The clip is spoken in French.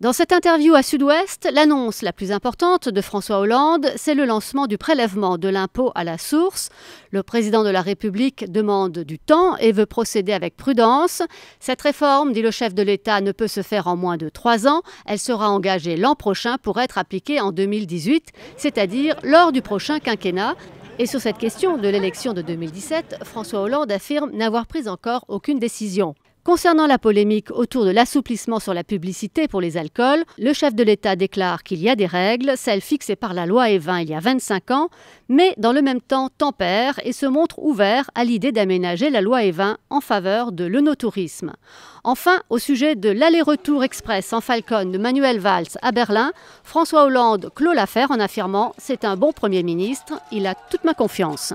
Dans cette interview à Sud-Ouest, l'annonce la plus importante de François Hollande, c'est le lancement du prélèvement de l'impôt à la source. Le président de la République demande du temps et veut procéder avec prudence. Cette réforme, dit le chef de l'État, ne peut se faire en moins de trois ans. Elle sera engagée l'an prochain pour être appliquée en 2018, c'est-à-dire lors du prochain quinquennat. Et sur cette question de l'élection de 2017, François Hollande affirme n'avoir pris encore aucune décision. Concernant la polémique autour de l'assouplissement sur la publicité pour les alcools, le chef de l'État déclare qu'il y a des règles, celles fixées par la loi E20 il y a 25 ans, mais dans le même temps tempère et se montre ouvert à l'idée d'aménager la loi E20 en faveur de l'onotourisme. Enfin, au sujet de l'aller-retour express en Falcon de Manuel Valls à Berlin, François Hollande clôt l'affaire en affirmant C'est un bon Premier ministre, il a toute ma confiance.